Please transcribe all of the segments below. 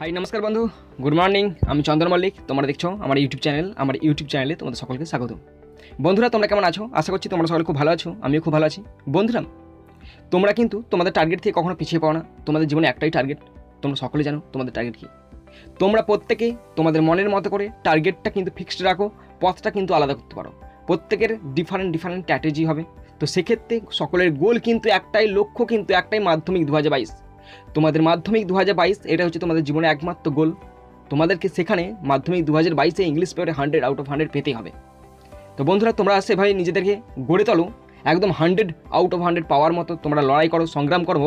High নমস্কার বন্ধু good morning আমি চন্দ্র মল্লিক তোমরা দেখছো আমার ইউটিউব চ্যানেল আমার ইউটিউব চ্যানেলে তোমাদের সকলকে স্বাগত বন্ধুরা তোমরা কেমন আছো আশা করছি তোমরা সকলে খুব ভালো আছো আমিও খুব ভালো আছি বন্ধুরা তোমরা কিন্তু তোমাদের টার্গেট থেকে কখনো পিছিয়ে পাও না তোমাদের জীবনে একটাই টার্গেট তোমরা সকলে জানো তোমাদের টার্গেট কী তোমরা প্রত্যেকে তোমাদের মনের মতো করে টার্গেটটা কিন্তু ফিক্সড রাখো পথটা কিন্তু আলাদা করতে পারো প্রত্যেকের ডিফারেন্ট ডিফারেন্ট স্ট্র্যাটেজি হবে তো সেক্ষেত্রে সকলের গোল কিন্তু একটাই লক্ষ্য কিন্তু একটাই মাধ্যমিক দু হাজার বাইশ তোমাদের মাধ্যমিক দু এটা হচ্ছে তোমাদের জীবনে একমাত্র গোল তোমাদেরকে সেখানে মাধ্যমিক দু হাজার বাইশে ইংলিশ পেপারে হান্ড্রেড আউট অফ হান্ড্রেড পেতেই হবে তো বন্ধুরা তোমরা সেভাবে নিজেদেরকে গড়ে তোলো একদম হান্ড্রেড আউট অফ হান্ড্রেড পাওয়ার মতো তোমরা লড়াই করো সংগ্রাম করো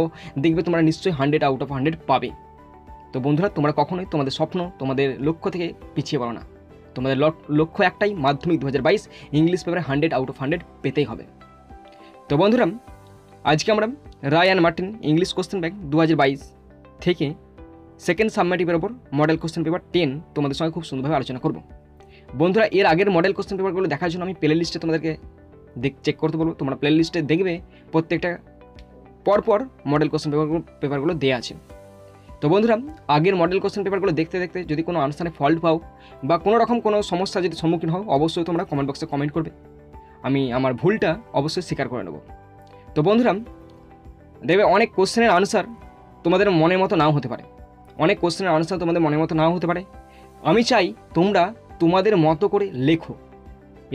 দেখবে তোমরা নিশ্চয়ই হান্ড্রেড আউট অফ হান্ড্রেড পাবে তো বন্ধুরা তোমরা কখনোই তোমাদের স্বপ্ন তোমাদের লক্ষ্য থেকে পিছিয়ে পড়ো না তোমাদের লক্ষ্য একটাই মাধ্যমিক দু হাজার বাইশ ইংলিশ পেপারে হান্ড্রেড আউট অফ হান্ড্রেড পেতেই হবে তো বন্ধুরা আজকে আমরা Ryan Martin English question bank দু থেকে সেকেন্ড সাবমেটিভের ওপর মডেল কোশ্চেন পেপার টেন তোমাদের সঙ্গে খুব সুন্দরভাবে আলোচনা করব বন্ধুরা এর আগের মডেল কোশ্চেন পেপারগুলো দেখার জন্য আমি প্লে লিস্টে তোমাদেরকে চেক করতে বলবো তোমরা প্লে লিস্টে দেখবে প্রত্যেকটা পরপর মডেল কোশ্চেন পেপারগুলো পেপারগুলো দেওয়া আছে তো বন্ধুরা আগের মডেল কোশ্চেন পেপারগুলো দেখতে দেখতে যদি কোনো আনুষ্ঠানে ফল্ট পাও বা কোনো রকম কোনো সমস্যা যদি সম্মুখীন হও অবশ্যই তোমরা কমেন্ট বক্সে কমেন্ট করবে আমি আমার ভুলটা অবশ্যই স্বীকার করে নেব তো বন্ধুরা দেবে অনেক কোশ্চেনের আনসার তোমাদের মনের মতো নাও হতে পারে অনেক কোশ্চেনের আনসার তোমাদের মনের মতো নাও হতে পারে আমি চাই তোমরা তোমাদের মতো করে লেখো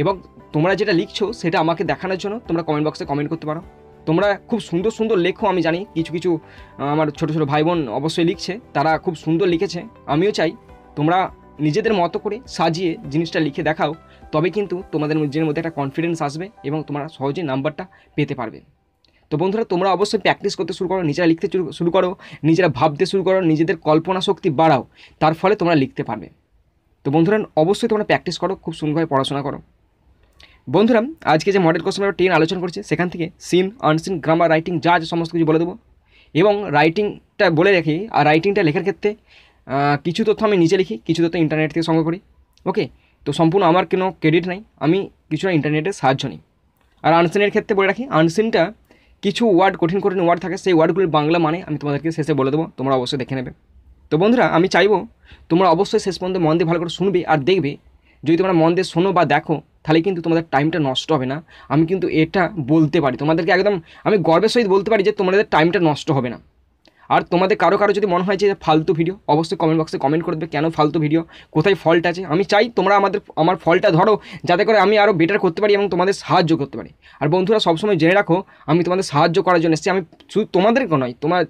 এবং তোমরা যেটা লিখছো সেটা আমাকে দেখানোর জন্য তোমরা কমেন্ট বক্সে কমেন্ট করতে পারো তোমরা খুব সুন্দর সুন্দর লেখো আমি জানি কিছু কিছু আমার ছোটো ছোটো ভাই বোন অবশ্যই লিখছে তারা খুব সুন্দর লিখেছে আমিও চাই তোমরা নিজেদের মতো করে সাজিয়ে জিনিসটা লিখে দেখাও তবে কিন্তু তোমাদের নিজের মধ্যে একটা কনফিডেন্স আসবে এবং তোমরা সহজে নাম্বারটা পেতে পারবে তো বন্ধুরা তোমরা অবশ্যই প্র্যাকটিস করতে শুরু করো নিজেরা লিখতে শুরু করো নিজেরা ভাবতে শুরু করো নিজেদের কল্পনা শক্তি বাড়াও তার ফলে তোমরা লিখতে পারবে তো বন্ধুরা অবশ্যই তোমরা প্র্যাকটিস করো খুব সুন্দরভাবে পড়াশোনা করো বন্ধুরা আজকে যে মডেল কোশ্চেন আমরা টেন আলোচনা করছে সেখান থেকে সিন আনসিন গ্রামার রাইটিং যা যা সমস্ত কিছু বলে দেবো এবং রাইটিংটা বলে রাখি আর রাইটিংটা লেখার ক্ষেত্রে কিছু তথ্য আমি নিজে লিখি কিছু তথ্য ইন্টারনেট থেকে সংগ্রহ করি ওকে তো সম্পূর্ণ আমার কোনো ক্রেডিট নাই আমি কিছুটা ইন্টারনেটের সাহায্য নিই আর আনসিনের ক্ষেত্রে বলে রাখি আনসিনটা কিছু ওয়ার্ড কঠিন কঠিন ওয়ার্ড থাকে সেই ওয়ার্ডগুলির বাংলা মানে আমি তোমাদেরকে শেষে বলে দেবো তোমরা অবশ্যই দেখে নেবে তো বন্ধুরা আমি চাইবো তোমরা অবশ্যই শেষ পর্যন্ত মন দিয়ে ভালো করে শুনবে আর দেখবে যদি তোমরা মন দিয়ে শোনো বা দেখো তাহলে কিন্তু তোমাদের টাইমটা নষ্ট হবে না আমি কিন্তু এটা বলতে পারি তোমাদেরকে একদম আমি গর্বের সহিত বলতে পারি যে তোমাদের টাইমটা নষ্ট হবে না আর তোমাদের কারো কারো যদি মনে হয় যে ফালতু ভিডিও অবশ্যই কমেন্ট বক্সে কমেন্ট করে দেবে কেন ফালতু ভিডিও কোথায় ফল্ট আছে আমি চাই তোমরা আমাদের আমার ফলটা ধরো যাতে করে আমি আরও বেটার করতে পারি এবং তোমাদের সাহায্য করতে পারি আর বন্ধুরা সবসময় জেনে রাখো আমি তোমাদের সাহায্য করার জন্য এসেছি আমি শুধু তোমাদেরকে নয় তোমার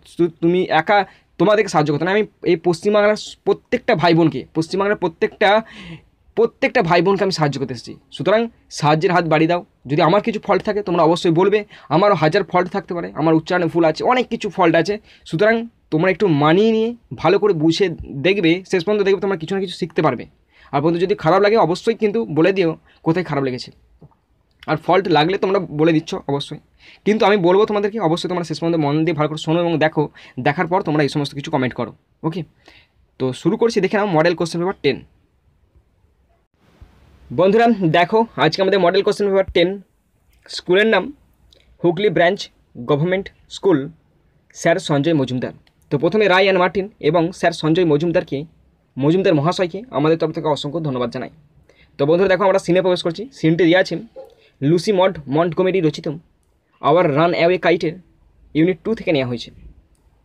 তুমি একা তোমাদেরকে সাহায্য করতে না আমি এই পশ্চিমবাংলার প্রত্যেকটা ভাই বোনকে পশ্চিমবাংলার প্রত্যেকটা প্রত্যেকটা ভাই বোনকে আমি সাহায্য করতে এসেছি সুতরাং সাহায্যের হাত বাড়িয়ে দাও যদি আমার কিছু ফল্ট থাকে তোমরা অবশ্যই বলবে আমারও হাজার ফল্ট থাকতে পারে আমার উচ্চারণে ফুল আছে অনেক কিছু ফল্ট আছে সুতরাং তোমরা একটু মানিয়ে নিয়ে ভালো করে বুঝে দেখবে শেষ পর্যন্ত দেখবে তোমরা কিছু না কিছু শিখতে পারবে আর বন্ধু যদি খারাপ লাগে অবশ্যই কিন্তু বলে দিও কোথায় খারাপ লেগেছে আর ফল্ট লাগলে তোমরা বলে দিচ্ছ অবশ্যই কিন্তু আমি বলবো তোমাদেরকে অবশ্যই তোমরা শেষ পর্যন্ত মন দিয়ে ভালো করে শোনো এবং দেখো দেখার পর তোমরা এই সমস্ত কিছু কমেন্ট করো ওকে তো শুরু করছি দেখে নাও মডেল কোশ্চেন পেপার টেন বন্ধুরা দেখো আজকে আমাদের মডেল কোশ্চেন পেপার টেন স্কুলের নাম Hooghly branch government school sir Sanjay Majumdar তো প্রথমে রায় অ্যান্ড মার্টিন এবং স্যার সঞ্জয় মজুমদারকে মজুমদার মহাশয়কে আমাদের তরফ থেকে অসংখ্য ধন্যবাদ জানাই তো বন্ধুরা দেখো আমরা সিনে প্রবেশ করছি সিনটি দিয়ে আছে লুসি মড মন্ট কমেডি রচিত আওয়ার রান অ্যাওয়ে কাইটের ইউনিট টু থেকে নেওয়া হয়েছে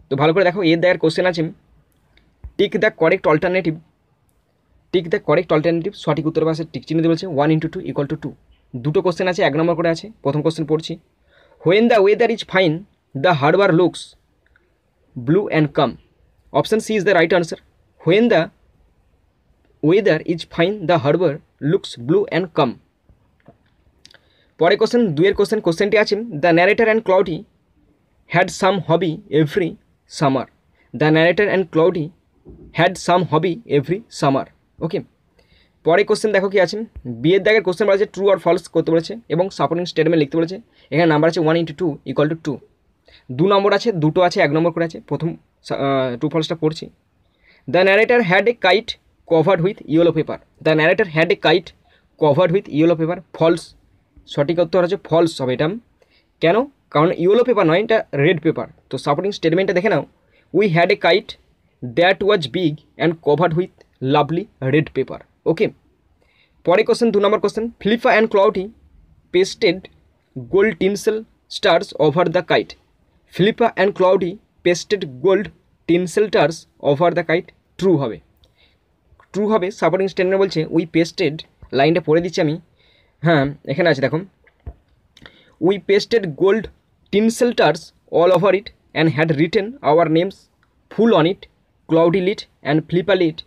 তো ভালো করে দেখো এর দেয়ার কোশ্চেন আছে tick the correct alternative tick the correct alternative সঠিক উত্তর পাশে টিক চিহ্ন দিয়ে বলছে one into two equal to two দুটো কোশ্চেন আছে এক নম্বর করে আছে প্রথম কোশ্চেন পড়ছি when the weather is fine the harbour looks blue and calm option C is the right answer when the weather is fine the harbour looks blue and calm পরে question দুয়ের question কোশ্চেনটি আছে the narrator and Cloudy had some hobby every summer the narrator and Cloudy had some hobby every summer okay পরে question দেখো কি আছে বিয়ের দাগের কোশ্চেন বলেছে ট্রু আর ফলস করতে বলেছে এবং সাপোর্টিং স্টেটমেন্ট লিখতে বলেছে এখানে নাম্বার আছে one into two equal to two দু নম্বর আছে দুটো আছে এক নম্বর করে আছে প্রথম টু ফলসটা পড়ছি the narrator had a kite covered with yellow paper the narrator had a kite covered with yellow paper false সঠিক উত্তর হচ্ছে ফলস হবে এটা কেন কারণ ইয়েলো পেপার নয় এটা রেড পেপার তো সাপোর্টিং স্টেটমেন্টটা দেখে নাও we had a kite that was big and covered with lovely red paper okay পরে কোশ্চেন দু নম্বর question Flippa and Cloudy pasted gold tinsel stars over the kite Flippa and Cloudy pasted gold tinsel stars over the kite true হবে true হবে supporting standard বলছে we pasted লাইনটা পড়ে দিচ্ছি আমি হ্যাঁ এখানে আছে দেখুন we pasted gold tinsel stars all over it and had written our names full on it Cloudy lit and Flippa lit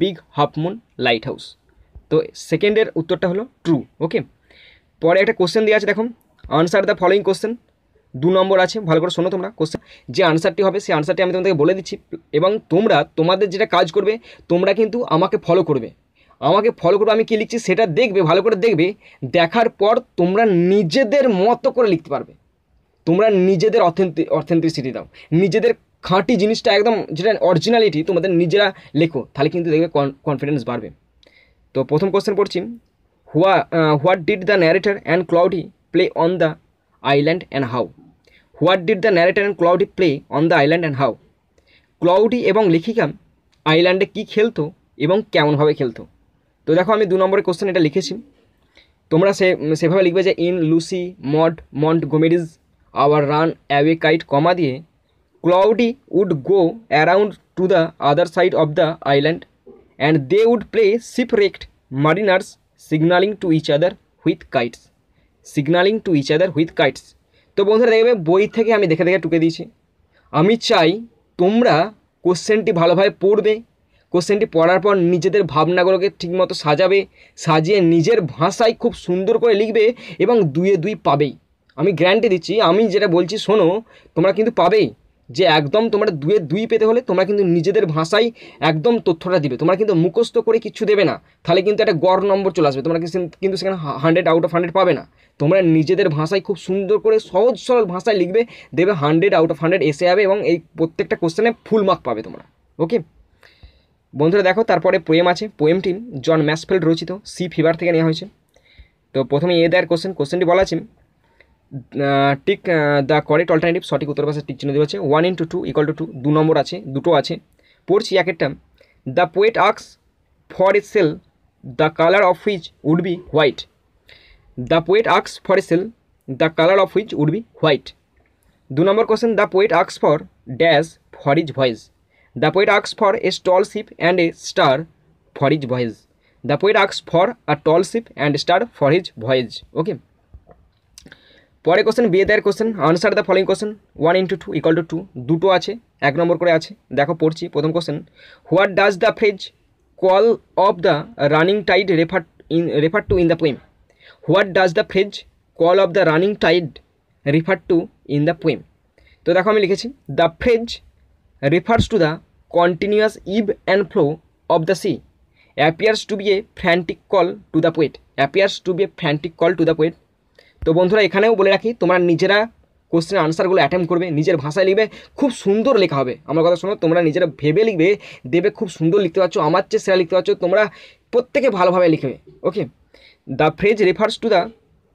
big half moon lighthouse তো সেকেন্ডের উত্তরটা হলো ট্রু ওকে পরে একটা কোশ্চেন দেওয়া আছে দেখো আনসার দ্য ফলোয়িং কোশ্চেন দু নম্বর আছে ভালো করে শোনো তোমরা কোশ্চেন যে আনসারটি হবে সেই আনসারটি আমি তোমাদেরকে বলে দিচ্ছি এবং তোমরা তোমাদের যেটা কাজ করবে তোমরা কিন্তু আমাকে ফলো করবে আমাকে ফলো করবে আমি কী লিখছি সেটা দেখবে ভালো করে দেখবে দেখার পর তোমরা নিজেদের মতো করে লিখতে পারবে তোমরা নিজেদের অথেন্টি অথেন্টিসিটি দাও নিজেদের ખાટી জিনিসটা একদম যেটা ઓરિજિનલિટી তোমাদের nijera লেখો তাহলে কিন্তু દેખે કોન્ફિડન્સ બાર્બે તો પ્રથમ ક્વેશ્ચન পড়ছি হুয়া what did the narrator and Cloudy play on the island and how what did the narrator and Cloudy play on the island and how Cloudy એબંગ લિખીકા આઈલેન્ડે কি ખેલતો એબંગ કેમન ভাবে ખેલતો તો দেখো আমি 2 নম্বরের क्वेश्चन এটা লিখেছি তোমরা সে সেভাবে লিখবে যে in Lucy Maud Montgomery's our run away kite comma দিয়ে Cloudy would go around to the other side of the island and they would play shipwrecked mariners signalling to each other with kites signalling to each other with kites তো বন্ধুরা দেখবে বই থেকে আমি দেখে দেখে টুকে দিয়েছি আমি চাই তোমরা কোশ্চেনটি ভালোভাবে পড়বে কোশ্চেনটি পড়ার পর নিজেদের ভাবনাগুলোকে ঠিকমতো সাজাবে সাজিয়ে নিজের ভাষায় খুব সুন্দর করে লিখবে এবং দুয়ে দুই পাবেই আমি গ্যারান্টি দিচ্ছি আমি যেটা বলছি শোনো তোমরা কিন্তু পাবেই যে একদম তোমরা দুয়ে দুই পেতে হলে তোমরা কিন্তু নিজেদের ভাষায় একদম তথ্যটা দিবে তোমরা কিন্তু মুখস্থ করে কিছু দেবে না তাহলে কিন্তু একটা গড় নম্বর চলে আসবে তোমরা কিন্তু সেখানে হান্ড্রেড আউট অফ হান্ড্রেড পাবে না তোমরা নিজেদের ভাষায় খুব সুন্দর করে সহজ সরল ভাষায় লিখবে দেবে হান্ড্রেড আউট অফ হান্ড্রেড এসে যাবে এবং এই প্রত্যেকটা কোশ্চেনে ফুল মার্ক পাবে তোমরা ওকে বন্ধুরা দেখো তারপরে পোয়েম আছে পোয়েমটি জন ম্যাসফেল্ড রচিত সি ফিভার থেকে নেওয়া হয়েছে তো প্রথমে এ দেয়ার কোশ্চেন কোশ্চেনটি বলা আছে টিক দ্য কারেক্ট অল্টারনেটিভ সঠিক উত্তর পাশে টিক চিহ্ন দেওয়া আছে one into two equal to two দু নম্বর আছে দুটো আছে পড়ছি এক একটা the poet asks for a sail the colour of which would be white the poet asks for a sail the colour of which would be white দু নম্বর question the poet asks for dash for his voyage the poet asks for a tall ship and a star for his voyage the poet asks for a tall ship and star for his voyage okay পরে question বিয়ে there question answer the following question one into two equal to two দুটো আছে এক নম্বর করে আছে দেখো পড়ছি প্রথম question what does the phrase call of the running tide refer in refer to in the poem what does the phrase call of the running tide refer to in the poem তো দেখো আমি লিখেছি the phrase refers to the continuous ebb and flow of the sea appears to be a frantic call to the poet appears to be a frantic call to the poet তো বন্ধুরা এখানেও বলে রাখি তোমরা নিজেরা কোশ্চেন আনসার গুলো attempt করবে নিজের ভাষায় লিখবে খুব সুন্দর লেখা হবে আমার কথা শুনো তোমরা নিজেরা ভেবে লিখবে দেবে খুব সুন্দর লিখতে পারছো আমার চেষ্টা সেয়া লিখতে পারছো তোমরা প্রত্যেককে ভালোভাবে লিখবে okay the phrase refers to the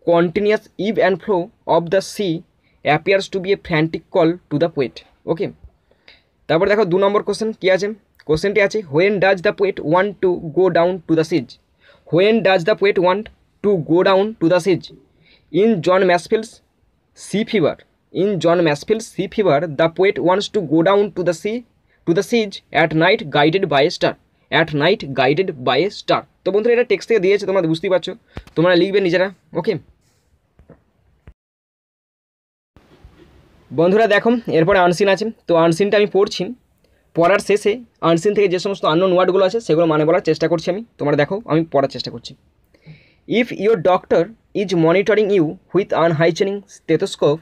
continuous ebb and flow of the sea appears to be a frantic call to the poet okay তারপর দেখো দুই নম্বর কোশ্চেন কি আছে কোশ্চেনটি আছে when does the poet want to go down to the seas when does the poet want to go down to the seas in John Masefield's Sea Fever in John Masefield Sea Fever the poet once to go down to the sea to the seas at night guided by star at night guided by star তো বন্ধুরা এটা text থেকে দিয়েছে তোমরা বুঝতেই পারছো তোমরা লিখবে নিজেরা ওকে বন্ধুরা দেখো এরপরে আনসিন আছে তো আনসিনটা আমি পড়ছি পড়ার শেষে আনসিন থেকে যে সমস্ত আননোন ওয়ার্ডগুলো আছে সেগুলো মানে বলার চেষ্টা করছি আমি তোমরা দেখো আমি পড়ার চেষ্টা করছি if your doctor is monitoring you with unhygienic stethoscope,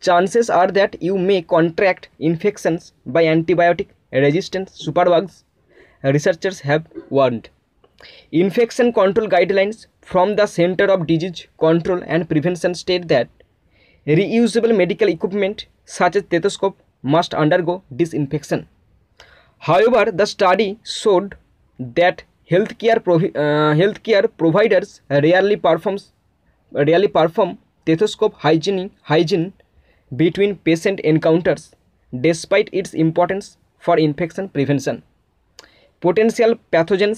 chances are that you may contract infections by antibiotic resistant superbugs, researchers have warned. Infection control guidelines from the Center of Disease Control and Prevention state that reusable medical equipment such as stethoscope must undergo disinfection. However, the study showed that healthcare, provi uh, healthcare providers rarely performs really perform stethoscope hygiene hygiene between patient encounters despite its importance for infection prevention potential pathogens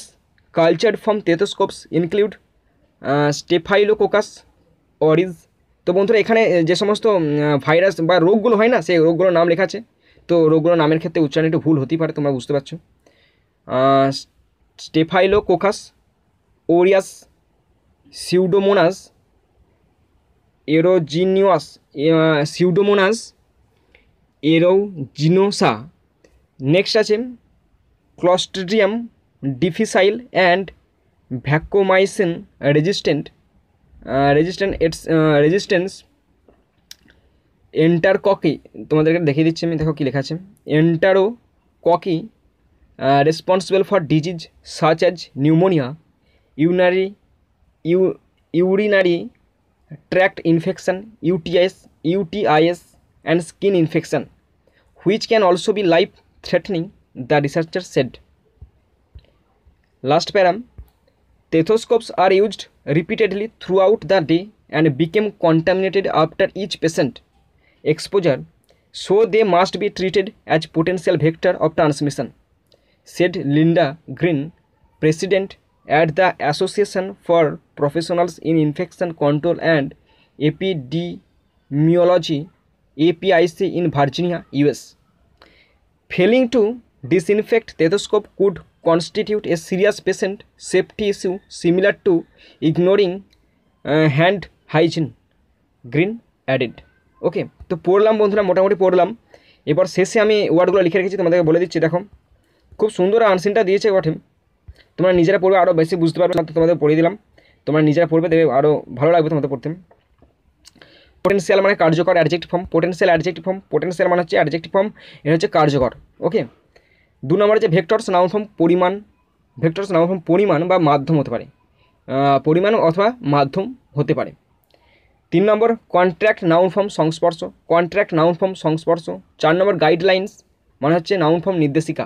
cultured from stethoscopes include Staphylococcus aureus তো বন্ধুরা এখানে যে সমস্ত virus বা রোগগুলো হয় না সেই রোগগুলোর নাম লেখা আছে তো রোগগুলোর নামের ক্ষেত্রে উচ্চারণ একটু ভুল হতেই পারে তোমরা বুঝতে পারছো Staphylococcus aureus Pseudomonas aeruginosa Pseudomonas aeruginosa next আছে Clostridium difficile and vancomycin resistant resistant এটস রেজিস্ট্যান্স এন্টারককি তোমাদেরকে দেখিয়ে দিচ্ছি আমি দেখো কী লেখা আছে enterococci responsible for disease such as pneumonia urinary U urinary tract infection, UTIs, UTIs and skin infection which can also be life threatening the researcher said. Last param, stethoscopes are used repeatedly throughout the day and became contaminated after each patient exposure so they must be treated as potential vector of transmission said linda green president at the Association for Professionals in Infection Control and Epidemiology APIC in Virginia US failing to disinfect stethoscope could constitute a serious patient safety issue similar to ignoring hand hygiene Green added okay তো পড়লাম বন্ধুরা মোটামুটি পড়লাম এবার শেষে আমি ওয়ার্ডগুলো লিখে রেখেছি তোমাদেরকে বলে দিচ্ছি দেখো খুব সুন্দর আনসিনটা দিয়েছে বটে তোমরা নিজেরা পড়বে আরও বেশি বুঝতে পারবে না তো তোমাদের পড়িয়ে দিলাম তোমরা নিজেরা পড়বে দেবে আরও ভালো লাগবে তোমাদের পড়তে পোটেন্সিয়াল মানে কার্যকর adjective form potential adjective form potential মানে হচ্ছে অ্যাডজেক্টিভ ফর্ম এটা হচ্ছে কার্যকর ওকে দু নম্বরে যে ভেক্টরস নাউন ফর্ম পরিমাণ ভেক্টরস নাউন ফর্ম পরিমাণ বা মাধ্যম হতে পারে পরিমাণ অথবা মাধ্যম হতে পারে তিন নম্বর কন্ট্রাক্ট নাউন ফর্ম সংস্পর্শ কন্ট্রাক্ট নাউন ফর্ম সংস্পর্শ চার নম্বর গাইডলাইন্স মানে হচ্ছে নাউন ফর্ম নির্দেশিকা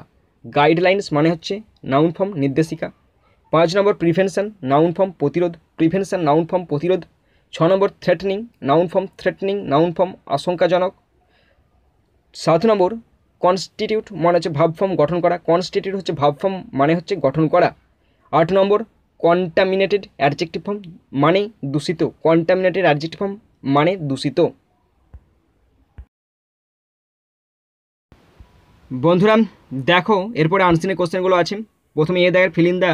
গাইডলাইন্স মানে হচ্ছে নাউন ফর্ম নির্দেশিকা পাঁচ নম্বর প্রিভেনশন নাউন ফর্ম প্রতিরোধ প্রিভেনশন নাউন ফর্ম প্রতিরোধ ছ নম্বর threatening noun form threatening noun form আশঙ্কাজনক সাত নম্বর কনস্টিটিউট মানে হচ্ছে ভাবফর্ম গঠন করা কনস্টিটিউট হচ্ছে ভাবফর্ম মানে হচ্ছে গঠন করা আট নম্বর কন্টামিনেটেড অ্যাডজেক্টিভ ফর্ম মানে দূষিত কন্টামিনেটেড অ্যাডজেক্টিভ ফর্ম মানে দূষিত বন্ধুরা দেখো এরপরে আনসিনের কোশ্চেনগুলো আছে প্রথমে এ দেখ fill in the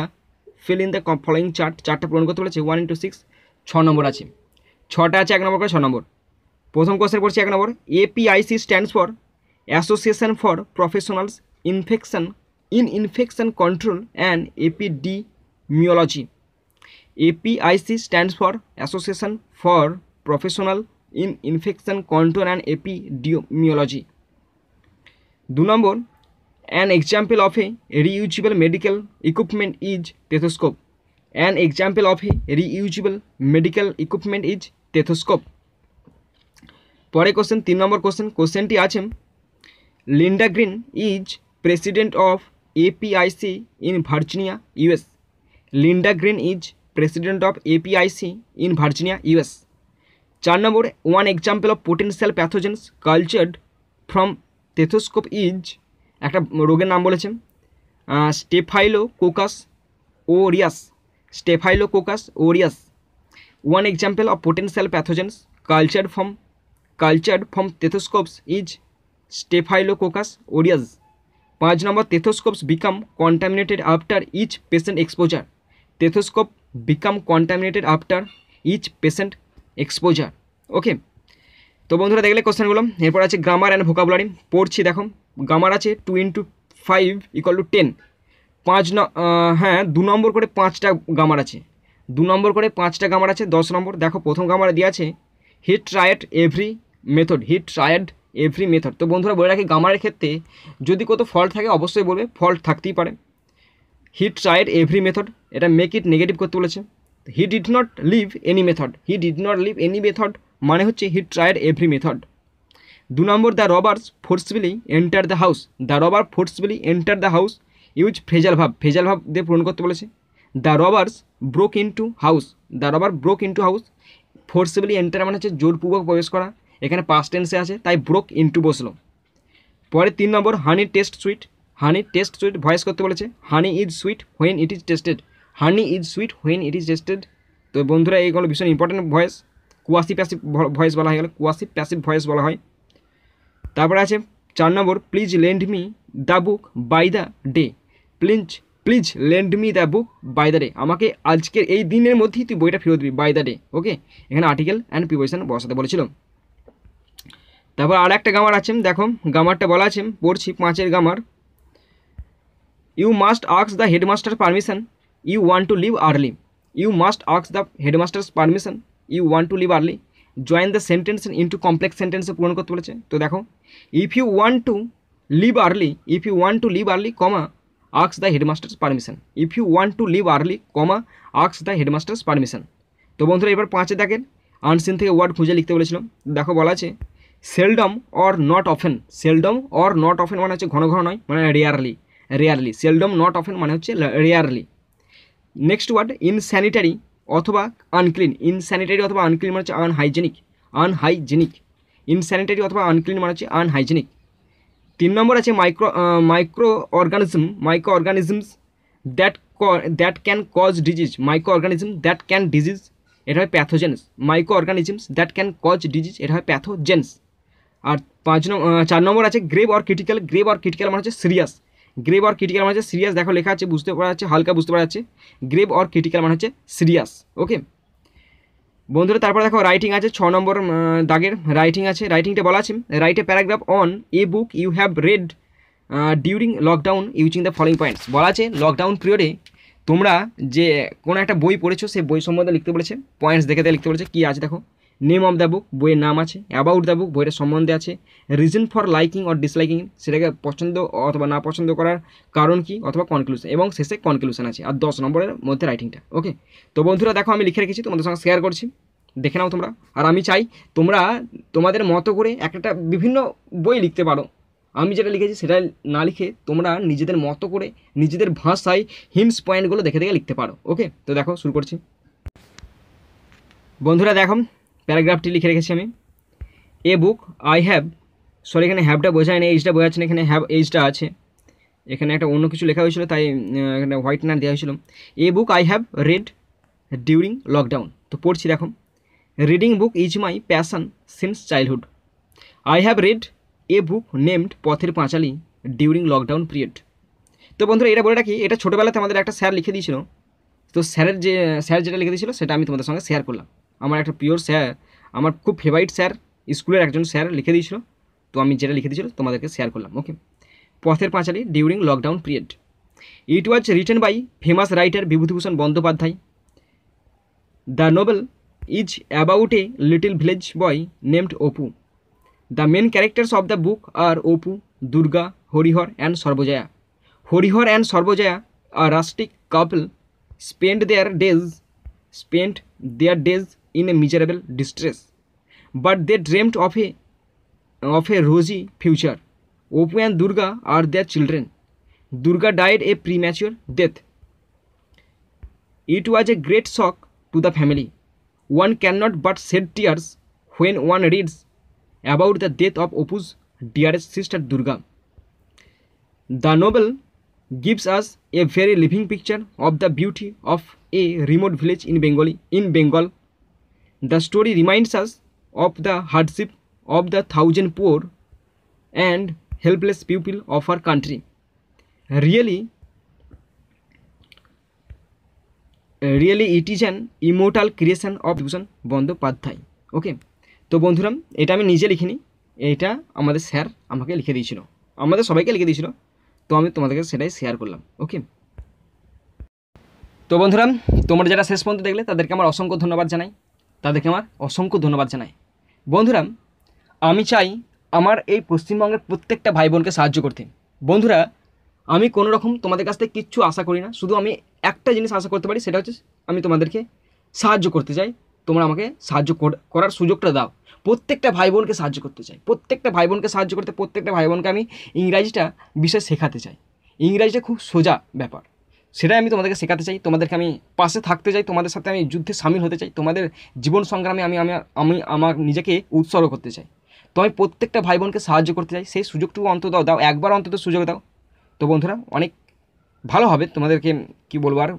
fill in the following chart চারটা পূরণ করতে বলেছে ওয়ান ইন্টু সিক্স ছ নম্বর আছে ছটা আছে এক নম্বর করে ছ নম্বর প্রথম কোশ্চেন পড়ছে এক নম্বর APIC stands for Association for Professionals infection in Infection Control and Epidemiology APIC stands for Association for Professional in Infection Control and Epidemiology দু নম্বর An example of a reusable medical equipment is stethoscope. An example of a reusable medical equipment is stethoscope. পরে question তিন নম্বর question কোশ্চেনটি আছে Linda Green is president of APIC in Virginia US Linda Green is president of APIC in Virginia US চার নম্বর one example of potential pathogens cultured from stethoscope is একটা রোগের নাম বলেছেন Staphylococcus aureus Staphylococcus aureus one example of potential pathogens cultured from cultured from stethoscopes is Staphylococcus aureus. 5 number stethoscopes become contaminated after each patient exposure. Stethoscope become contaminated after each patient exposure. Okay. তো বন্ধুরা দেখলে কোশ্চেনগুলো এরপর আছে grammar and vocabulary পড়ছি দেখো grammar আছে two into five equal to ten পাঁচ ন হ্যাঁ দু নম্বর করে পাঁচটা গ্রামার আছে দু নম্বর করে পাঁচটা গ্রামার আছে দশ নম্বর দেখো প্রথম গামার দিয়ে আছে hit tried every method hit tried every method তো বন্ধুরা বলে রাখি গ্রামারের ক্ষেত্রে যদি কত ফল্ট থাকে অবশ্যই বলবে ফল্ট থাকতেই পারে হিট ট্রায়েড এভরি মেথড এটা মেক ইট নেগেটিভ করতে বলেছে he did not leave any method he did not leave any method মানে হচ্ছে হি ট্রায়েড এভরি মেথড দু নম্বর the robbers forcefully enter the house the robber forcefully enter the house use phrasal verb phrasal verb দিয়ে পূরণ করতে বলেছে the robbers broke into house the robber broke into house forcibly enter মানে হচ্ছে জোরপূর্বক প্রবেশ করা এখানে পাস টেন্সে আছে তাই ব্রোক টু বসলো পরে তিন নম্বর honey taste sweet honey taste sweet voice করতে বলেছে honey is sweet when it is tasted honey is sweet when it is tasted তো বন্ধুরা এইগুলো ভীষণ important voice quasi passive voice বলা হলো কোয়াসি প্যাসিভ ভয়েস বলা হয় তারপর আছে 4 নম্বর please lend me the book by the day please please lend me the book by the day আমাকে আজকের এই দিনের মধ্যেই তুই বইটা ফিরিয়ে দিবি বাই দা ডে ওকে এখানে আর্টিকেল এন্ড প্রি পজিশন বসাতে বলেছিল তারপর আর একটা গামার আছে দেখুন গামারটা বলা আছে বোর চিপ মাছের গামার you must ask the headmaster permission you want to leave early you must ask the headmaster permission you one two leave early join the sentence into complex সেন্টেন্সে পূরণ করতে বলেছে তো দেখো if you one two leave early if you one two leave early comma আক্স the headmasters permission if you one two leave early comma আক্স the headmasters permission তো বন্ধুরা এবার পাঁচে দেখেন আনসিন থেকে ওয়ার্ড খুঁজে লিখতে বলেছিলাম দেখো বলা আছে seldom or not often seldom or not often মানে হচ্ছে ঘন ঘন নয় মানে rarely rarely seldom not often মানে হচ্ছে রেয়ারলি নেক্সট ওয়ার্ড ইনস্যানিটারি অথবা আনক্লিন ইনসেনিটারি অথবা আনক্লিন মানে হচ্ছে আনহাইজেনিক আনহাইজেনিক ইনসেনিটারি অথবা আনক্লিন মানে হচ্ছে আনহাইজেনিক 3 নম্বর আছে micro microorganism microorganism that that can cause disease microorganism that can disease এটা হয় pathogens microorganism that can cause disease এটা হয় প্যাথোজেনস আর পাঁচ নম্বর আছে চার নম্বর আছে grave or critical grave or critical মানে হচ্ছে সিরিয়াস গ্রেভ অর ক্রিটিক্যাল মানে হচ্ছে সিরিয়াস দেখো লেখা আছে বুঝতে পারা যাচ্ছে হালকা বুঝতে পারা যাচ্ছে গ্রেভ অর ক্রিটিক্যাল মানে হচ্ছে সিরিয়াস ওকে বন্ধুরা তারপর দেখো রাইটিং আছে ছ নম্বর দাগের রাইটিং আছে রাইটিংটা বলা আছে write a paragraph on a book you have read during lockdown using the following points বলা আছে লকডাউন পিরিয়ডে তোমরা যে কোনো একটা বই পড়েছো সেই বই সম্বন্ধে লিখতে বলেছে পয়েন্টস দেখে দেখে লিখতে বলেছে কী আছে দেখো নেম অফ দ্য বুক বইয়ের নাম আছে অ্যাবাউট দ্য বুক বইয়ের সম্বন্ধে আছে reason for liking or disliking সেটাকে পছন্দ অথবা না পছন্দ করার কারণ কি অথবা কনক্লুশন এবং শেষে কনক্লুশন আছে আর দশ নম্বরের মধ্যে রাইটিংটা ওকে তো বন্ধুরা দেখো আমি লিখে রেখেছি তোমাদের সঙ্গে শেয়ার করছি দেখে নাও তোমরা আর আমি চাই তোমরা তোমাদের মতো করে একটা বিভিন্ন বই লিখতে পারো আমি যেটা লিখেছি সেটা না লিখে তোমরা নিজেদের মতো করে নিজেদের ভাষায় হিমস পয়েন্টগুলো দেখে দেখে লিখতে পারো ওকে তো দেখো শুরু করছি বন্ধুরা দেখো প্যারাগ্রাফটি লিখে রেখেছি আমি a book I have sorry এখানে হ্যাভটা বোঝায় না এজটা বোঝায় এখানে হ্যাভ এজটা আছে এখানে একটা অন্য কিছু লেখা হয়েছিল তাই এখানে হোয়াইটনার দেয়া হয়েছিল a book I have read during lockdown তো পড়ছি দেখুন reading book is my passion since childhood I have read a book named Pather Panchali during lockdown period তো বন্ধুরা এরা বলে রাখি এটা ছোটবেলায় তোমাদের একটা শেয়ার লিখে দিয়েছিল তো শেয়ারের যে শেয়ার যেটা লিখে দিয়েছিল সেটা আমি তোমাদের সঙ্গে শেয়ার করলাম আমার একটা পিওর স্যার আমার খুব ফেভারিট স্যার স্কুলে একজন স্যার লিখে দিয়েছিল তো আমি যেটা লিখে দিয়েছিল তোমাদেরকে শেয়ার করলাম okay Pather Panchali during lockdown period it was written by famous writer Bibhutibhushan Bandyopadhyay the novel is about a little village boy named Apu the main characters of the book are Apu Durga Harihar and Sarbajaya Harihar and Sarbajaya are rustic couple spend their days spend their days in a miserable distress but they dreamed of a of a rosy future Apu and Durga are their children Durga died a premature death it was a great shock to the family one can not but shed tears when one reads about the death of Apu's dearest sister Durga the novel gives us a very living picture of the beauty of a remote village in Bengali in Bengal The story reminds us of the hardship of the thousand poor and helpless people of our country. Really, really it is an immortal creation of Bhushan Bandyopadhyay okay তো বন্ধুরা এটা আমি নিজে লিখিনি এটা আমাদের sir আমাকে লিখে দিয়েছিল আমাদের সবাইকে লিখে দিয়েছিল তো আমি তোমাদেরকে সেটাই শেয়ার করলাম ওকে তো বন্ধুরা তোমরা যারা শেষ পর্যন্ত দেখলে তাদেরকে আমার অসংখ্য ধন্যবাদ জানাই তাদেরকে আমার অসংখ্য ধন্যবাদ জানাই বন্ধুরা আমি চাই আমার এই পশ্চিমবঙ্গের প্রত্যেকটা ভাই বোনকে সাহায্য করতে বন্ধুরা আমি কোনো রকম তোমাদের কাছ থেকে কিচ্ছু আশা করি না শুধু আমি একটা জিনিস আশা করতে পারি সেটা হচ্ছে আমি তোমাদেরকে সাহায্য করতে চাই তোমরা আমাকে সাহায্য করার সুযোগটা দাও প্রত্যেকটা ভাই বোনকে সাহায্য করতে চাই প্রত্যেকটা ভাই বোনকে সাহায্য করতে প্রত্যেকটা ভাই বোনকে আমি ইংরাজিটা বিশেষ শেখাতে চাই ইংরাজিটা খুব সোজা ব্যাপার সেটাই আমি তোমাদেরকে শেখাতে চাই তোমাদেরকে আমি পাশে থাকতে চাই তোমাদের সাথে আমি যুদ্ধে সামিল হতে চাই তোমাদের জীবন সংগ্রামে আমি আমি আমি আমার নিজেকে উৎসর্গ করতে চাই তো আমি প্রত্যেকটা ভাই বোনকে সাহায্য করতে চাই সেই সুযোগটুকু অন্তত দাও একবার অন্তত সুযোগ দাও তো বন্ধুরা অনেক ভালো হবে তোমাদেরকে কি বলবো আর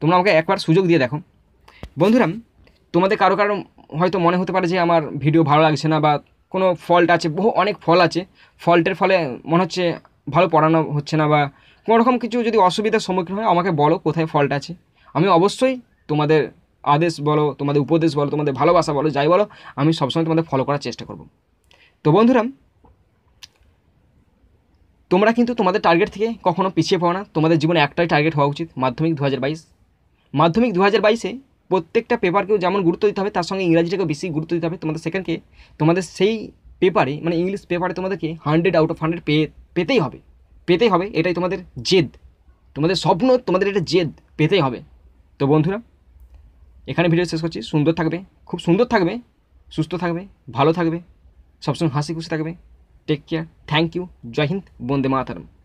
তোমরা আমাকে একবার সুযোগ দিয়ে দেখো বন্ধুরা তোমাদের কারো কারো হয়তো মনে হতে পারে যে আমার ভিডিও ভালো লাগছে না বা কোনো ফল্ট আছে বহু অনেক ফল আছে ফল্টের ফলে মনে হচ্ছে ভালো পড়ানো হচ্ছে না বা রকম কিছু যদি অসুবিধার সম্মুখীন হয় আমাকে বলো কোথায় ফল্ট আছে আমি অবশ্যই তোমাদের আদেশ বলো তোমাদের উপদেশ বলো তোমাদের ভালোবাসা বলো যাই বলো আমি সবসময় তোমাদের ফলো করার চেষ্টা করব তো বন্ধুরা তোমরা কিন্তু তোমাদের টার্গেট থেকে কখনো পিছিয়ে পড়ো না তোমাদের জীবনে একটাই টার্গেট হওয়া উচিত মাধ্যমিক দু হাজার বাইশ মাধ্যমিক দু হাজার বাইশে প্রত্যেকটা পেপারকেও যেমন গুরুত্ব দিতে হবে তার সঙ্গে ইংরাজিটাকেও বেশি গুরুত্ব দিতে হবে তোমাদের সেখানকে তোমাদের সেই পেপারে মানে ইংলিশ পেপারে তোমাদেরকে হান্ড্রেড আউট অফ হান্ড্রেড পেয়ে পেতেই হবে পেতেই হবে এটাই তোমাদের জেদ তোমাদের স্বপ্ন তোমাদের এটা জেদ পেতেই হবে তো বন্ধুরা এখানে ভিডিও শেষ করছি সুন্দর থাকবে খুব সুন্দর থাকবে সুস্থ থাকবে ভালো থাকবে সবসময় হাসি খুশি থাকবে take care thank you Jai Hind Vande Mataram